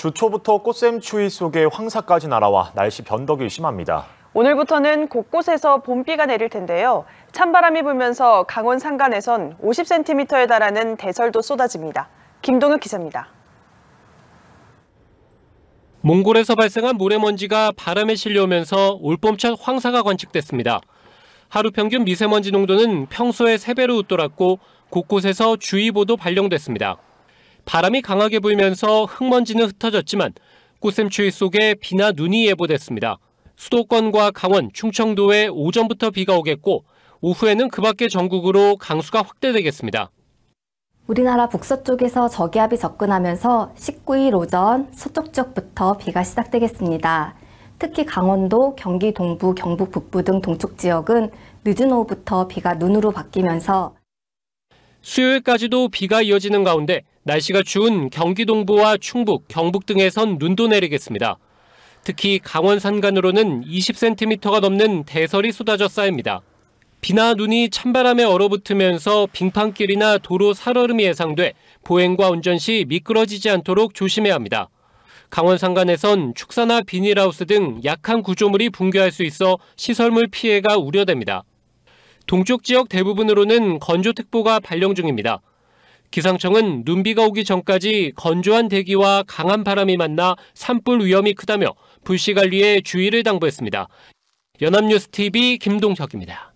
주초부터 꽃샘 추위 속에 황사까지 날아와 날씨 변덕이 심합니다. 오늘부터는 곳곳에서 봄비가 내릴 텐데요. 찬바람이 불면서 강원 산간에선 50cm에 달하는 대설도 쏟아집니다. 김동혁 기자입니다. 몽골에서 발생한 모래먼지가 바람에 실려오면서 올봄철 황사가 관측됐습니다. 하루 평균 미세먼지 농도는 평소의 3배로 웃돌았고 곳곳에서 주의보도 발령됐습니다. 바람이 강하게 불면서 흙먼지는 흩어졌지만 꽃샘추위 속에 비나 눈이 예보됐습니다. 수도권과 강원, 충청도에 오전부터 비가 오겠고 오후에는 그 밖의 전국으로 강수가 확대되겠습니다. 우리나라 북서쪽에서 저기압이 접근하면서 19일 오전 서쪽 지역부터 비가 시작되겠습니다. 특히 강원도, 경기 동부, 경북 북부 등 동쪽 지역은 늦은 오후부터 비가 눈으로 바뀌면서 수요일까지도 비가 이어지는 가운데 날씨가 추운 경기 동부와 충북, 경북 등에선 눈도 내리겠습니다. 특히 강원 산간으로는 20cm가 넘는 대설이 쏟아져 쌓입니다. 비나 눈이 찬바람에 얼어붙으면서 빙판길이나 도로 살얼음이 예상돼 보행과 운전 시 미끄러지지 않도록 조심해야 합니다. 강원 산간에선 축사나 비닐하우스 등 약한 구조물이 붕괴할 수 있어 시설물 피해가 우려됩니다. 동쪽 지역 대부분으로는 건조특보가 발령 중입니다. 기상청은 눈비가 오기 전까지 건조한 대기와 강한 바람이 만나 산불 위험이 크다며 불씨 관리에 주의를 당부했습니다. 연합뉴스TV 김동혁입니다.